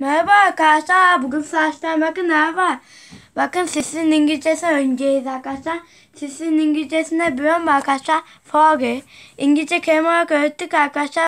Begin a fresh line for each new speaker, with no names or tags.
Merhaba arkadaşlar. Bugün saçlar bakın ne var? Bakın sesinin İngilizcesi önceyiz arkadaşlar. Sesinin İngilizcesine biliyorum arkadaşlar. Foggy. İngilizce kelime olarak öğrettik arkadaşlar.